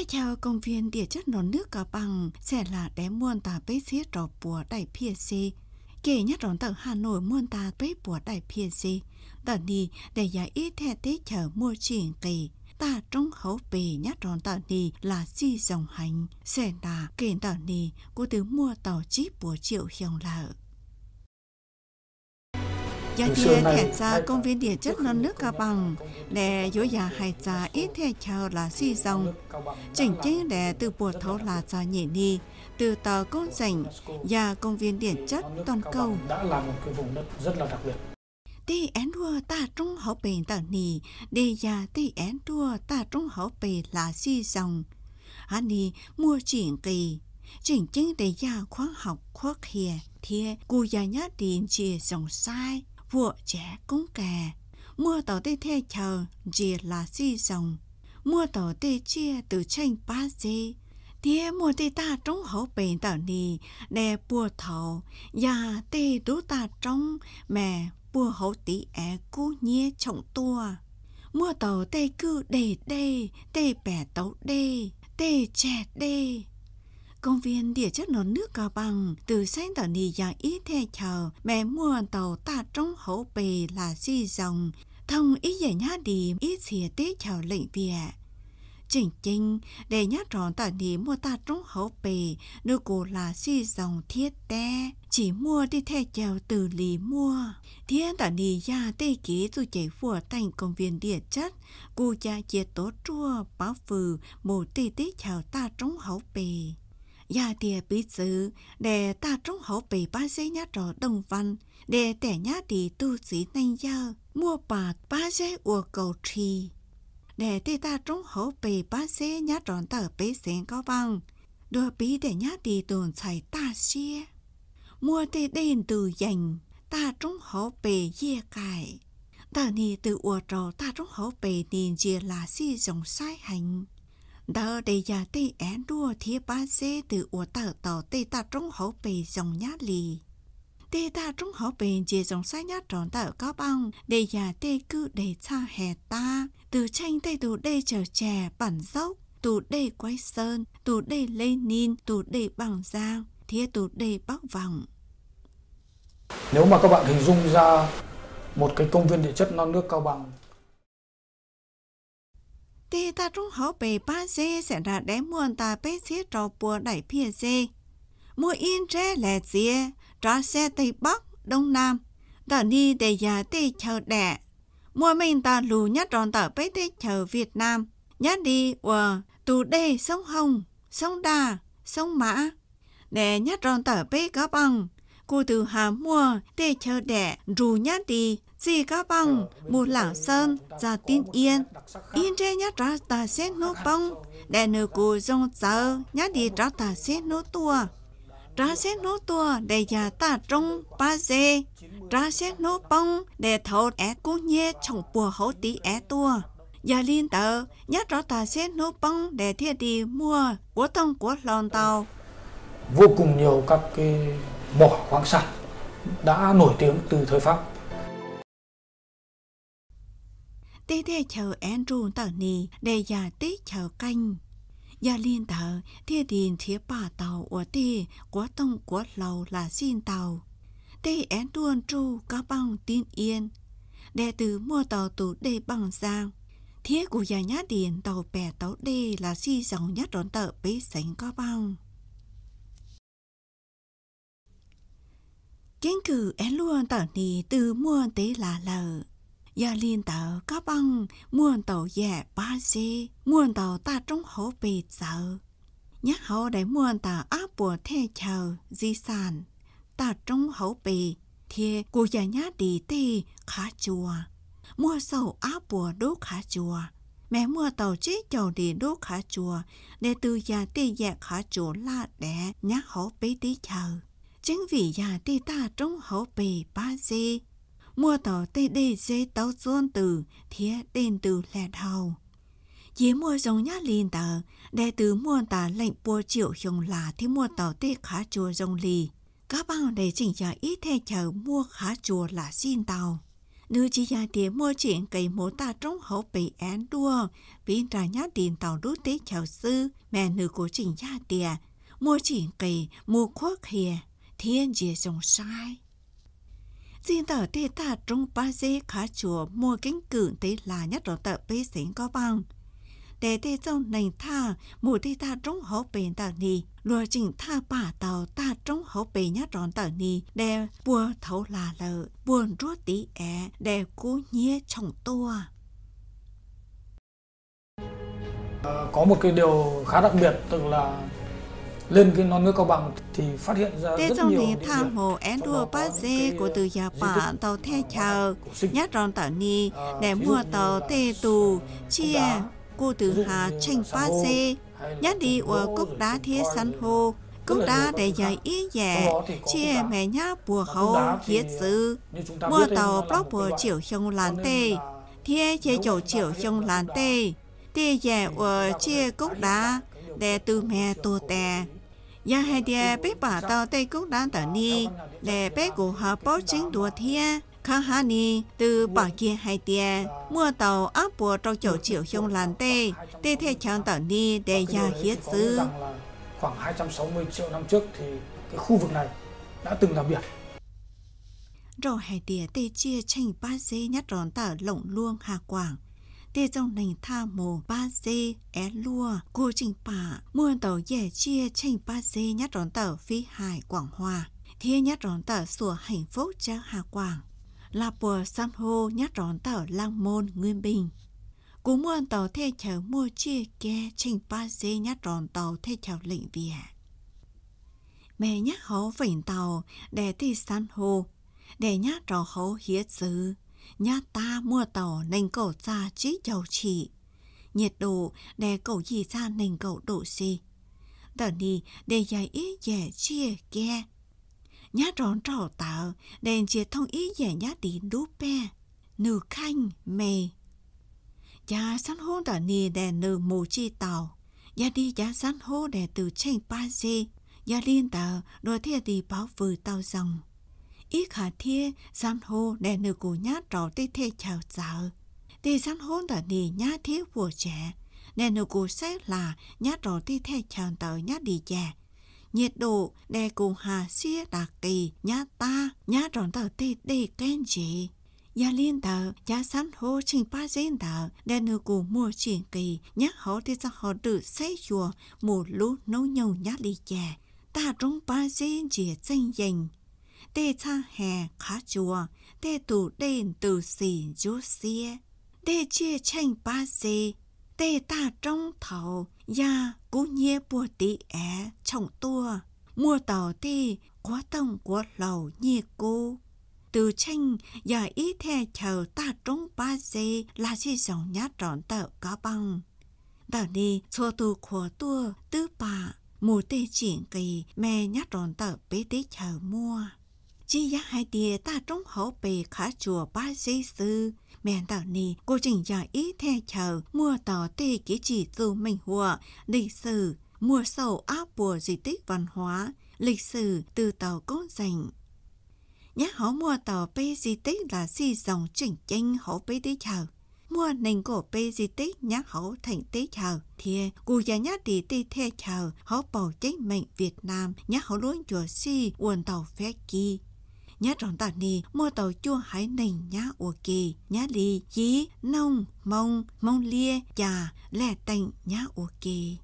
Thế theo công viên địa chất non nước cả bằng sẽ là đé muôn tà bế xiết rò bùa đại phía xì. Kể nhất rõn tầng Hà Nội muôn tà bế bùa đại phía xì. Tờ nì để giải ý thẻ tế chở mua chuyện kỳ. Ta trong hấu bề nhất rõn tờ đi là di dòng hành. Sẽ là kể tờ đi của từ mua tàu chip bùa triệu hiồng lợi giá kia thể ra công viên địa chất non nước cao bằng để dối giả hải giá ít thể là si dòng chỉnh chính để từ bùa thấu là giá nhỉ ni từ tờ côn rảnh và công viên địa chất toàn cầu đã là én đua ta trung hậu bề tờ nì đề già tì én đua ta trung hậu bề là si dòng hà nì mua chuyện kỳ chỉnh chính để già khoa học khoa khìa thiê cù già nhát tiền chia dòng sai vua trẻ cũng kè mua tàu tê thê chờ dì là si rồng mua tàu tê chia từ tranh ba dê thế mua tê ta trong hậu bền tàu nì đè bùa thầu và tê đú ta trong mẹ bùa hậu tí é cú nhé trọng tua mua tàu tê cứ đề đê tê bẻ tàu đê tê trẻ đê công viên địa chất non nước cao bằng từ sáng tờ nì dạng ý theo chờ mẹ mua tàu ta trong hậu bề là di dòng thông ý dạy nhá đi ý xìa tế chờ lệnh viện chỉnh chinh để nhá tròn tờ nì mua ta trong hậu bề nơi cổ là di dòng thiết te chỉ mua đi theo chèo từ lì mua thiên tờ nì ra tê ký dù chảy phùa thành công viên địa chất cụ cha chia tố chua báo phừ mồ tê tế chào ta trong hậu bề Yà tìa bí chứ, để ta trung hậu bì ba xe nhá trò đồng văn, để tẻ nhá đi tu sĩ nanh giờ, mua bạc ba xe ua cầu trì. Để tê ta trung hậu bì ba xe nhá tròn tờ bế xến có băng, đưa bí để nhá đi tồn chảy ta xie. Mua tê đền từ dành, ta trung hậu bì ye cải. Tờ nì từ ua trò ta trung hậu bì nì dìa là si dòng sai hành đó để già tê én đua thía ba xê từ ủa tờ tàu tê ta trong hậu bề dòng nhá lì. Tê ta trong hậu bề chỉ dòng sai nhá tròn tờ có băng, để già tê cứ để xa hè ta, từ tranh tê tù đê trở trẻ bản dốc, tù đê quay sơn, tù đê lê ninh, tù đê bằng giang, thía tù đê bắc vòng. Nếu mà các bạn hình dung ra một cái công viên địa chất non nước cao bằng thì ta rút hó bề ba xe sẽ ra đé muôn ta bế xế trò bùa đại phía xe Mùa yên rê lẻ xe trò xe Tây Bắc, Đông Nam, ta đi để giá tê chờ đẻ. Mùa mình ta lù nhát tròn tờ bế tê chờ Việt Nam, nhát đi ở tù đê sông Hồng, sông Đà, sông Mã. Để nhát tròn tờ bế có bằng, cô từ hà mua tê chờ đẻ rù nhát đi chỉ các bằng một lão sơn ra tin yên yên trên nhất ra ta xét nô bông để nửa cụ dòng giờ nhất đi ra ta xét nô tua ra xét nô tua để nhà ta trong ba dê ra xét nô bông để thấu é cú nhé chồng bùa hấu tí é tua giờ liên tờ nhất rõ ta xét nô bông để thiết đi mua của tông của lòn tàu vô cùng nhiều các cái mỏ khoáng sản đã nổi tiếng từ thời pháp tê tê chờ Andrew tờ nì để già tê chờ canh. Giả liên tờ tê điền thế bà tàu của tê của tông của lầu là xin tàu. Tê Andrew tru có băng tin yên. Đệ tử mua tàu tủ đê băng giang. Thế của giả nhát điền tàu bè tàu đê là si dòng nhất đón tờ bế sánh có băng Kiến cử én luôn tờ nì từ mua tế là lờ giờ liên tờ có băng muôn tàu dẻ ba xe muôn tàu ta trong hố bị giờ nhắc hố để muôn tàu áp bùa thê chờ di sản ta trong hố bị thì cụ già nhá đi tê khá chùa mua sầu áp bùa đốt khá chùa mẹ mua tàu chế chầu đi đốt khá chùa để từ già tê dẹ khá chùa là đẻ nhắc hố bị tí chờ chính vì già tê ta trong hố bị ba xe mua tỏ tê đê dê tàu xuân từ thiết tên từ lẹt thao. chỉ mua giống nhá lìn tờ, đệ từ mua tà lệnh bùa triệu hiồng là thì mua tỏ tê khá chùa rồng lì. Các bạn để chỉnh giả ít thè chờ mua khá chùa là xin tàu. Nữ chỉ gia tiền mua chuyện cây mố ta trong hậu bị án đua, vì trả nhá tiền tàu đú tế chào sư, mẹ nữ của chỉnh gia tiền mua chuyện cây mua khuất hìa, thiên dìa dòng sai xin tờ tê ta trong ba dê khá chùa mua kính cử tế là nhất rõ tờ bê xính có băng. Để tê trong nành tha, mù tê ta trong hố bền tờ nì, lùa chỉnh tha bà tàu ta trong hố bề nhất rõ tờ nì, để bùa thấu là lợ, buồn rốt tí é, để cú nhía chồng tua. Có một cái điều khá đặc biệt, tức là lên cái non nước cao bằng thì phát hiện ra Tê rất nhiều địa tham hồ én đua bá dê của từ nhà Bản tàu the chờ nhát ròn à, tàu ni để mua tàu tê tù chia cô từ hà tranh bá dê nhát đi ở cốc đá thế san hô cốc đá để giải ý dẻ chia mẹ nhá bùa hấu hiết dư mua tàu bóc bùa chiều hông lán tê thiết chế chỗ chiều hông lán tê tê dẻ ở chia cốc đá để từ mẹ tô tè ya hai địa bé bà tàu tây cúc đan tờ ni để bé của họ bó chính đùa thia khá hà ni từ bà kia hai địa mua tàu áp bùa trong chỗ chiều hông làn tê tê theo trang tờ ni để ra hiết dư khoảng 260 triệu năm trước thì cái khu vực này đã từng là biển rồi hai địa tê chia tranh ba dê nhát rón tờ lộng luông hà quảng tê trong nành tha mồ ba dê é lua cô trình bà muôn tàu dẻ chia tranh ba dê nhát rón tàu phi hải quảng hòa thiên nhát rón tàu sủa hạnh phúc trang hà quảng là bùa san hô nhát rón tàu lang môn nguyên bình cú muôn tàu thê chở mua chia ke trình ba dê nhát rón tàu thê chở lệnh việt mẹ nhát hấu vỉnh tàu để thì san hô để nhát rón hấu hiết dư nhà ta mua tàu nành cổ ra chí dầu chỉ. Nhiệt độ để cổ gì ra nành cổ độ gì. Tờ ni để giải ý dẻ chia kia. Nhá rón trò tạo, đèn chia thông ý dẻ nhá đi đú pe. Nữ khanh mề. Giá săn hô tờ ni để nữ mù chi tàu. Giá đi giá săn hô để từ tranh ba dê. Giá liên tờ đồ thịa đi báo vừa tàu dòng ít khả thiê gian hô để nữ cụ nhá trò tê thê chào chờ, Tê gian hô đã nì nhá thiếu vừa trẻ. Nè nữ cụ xét là nhá trò tê thê chào tới nhá đi trẻ. Nhiệt độ đè cùng hà xia đặc kỳ nhá ta nhá tròn tờ tê tê kén chị. Gia liên tờ, gia sán hô trình ba dên tờ, đè nữ cụ mua chuyển kỳ nhá họ tê ra họ tự xây chùa một lú nấu nhau nhá đi trẻ. Ta trong ba dên chỉ danh dành tê cha hè khá chùa, tê tù đền từ xin chú xie, tê chia tranh ba xe, tê ta trong thầu, ya cú nhé bùa tí é trọng tua, mua tàu tê quá tông quá lầu nhé cô. Từ tranh và ý thè chờ ta trong ba xe là chi dòng nhát trọn tờ cá băng. Tờ đi cho tu khổ tua tứ bà, mù tê triển kỳ mẹ nhát trọn tờ bế tế chờ mua chỉ giá hai tia ta trống hậu bề khá chùa ba dây sư. Mẹ đạo nì, cô trình giả ý theo chờ, mua tỏ tê kế chỉ dù mình hùa, lịch sử, mua sầu áp bùa di tích văn hóa, lịch sử từ tàu cố dành. Nhá họ mua tàu bê di tích là di dòng chỉnh chanh hậu bê tí chờ. Mua nền cổ bê di tích nhá họ thành tí chờ. Thì cụ già nhá đi tê theo chờ, họ bảo chính mệnh Việt Nam nhá họ luôn chùa si uồn tàu phép kỳ nhá rộng tà nì mua tàu chua hải nành nhá ua kỳ nhá lì dí nông mông mông lia chà lẹ tành nhá ua kỳ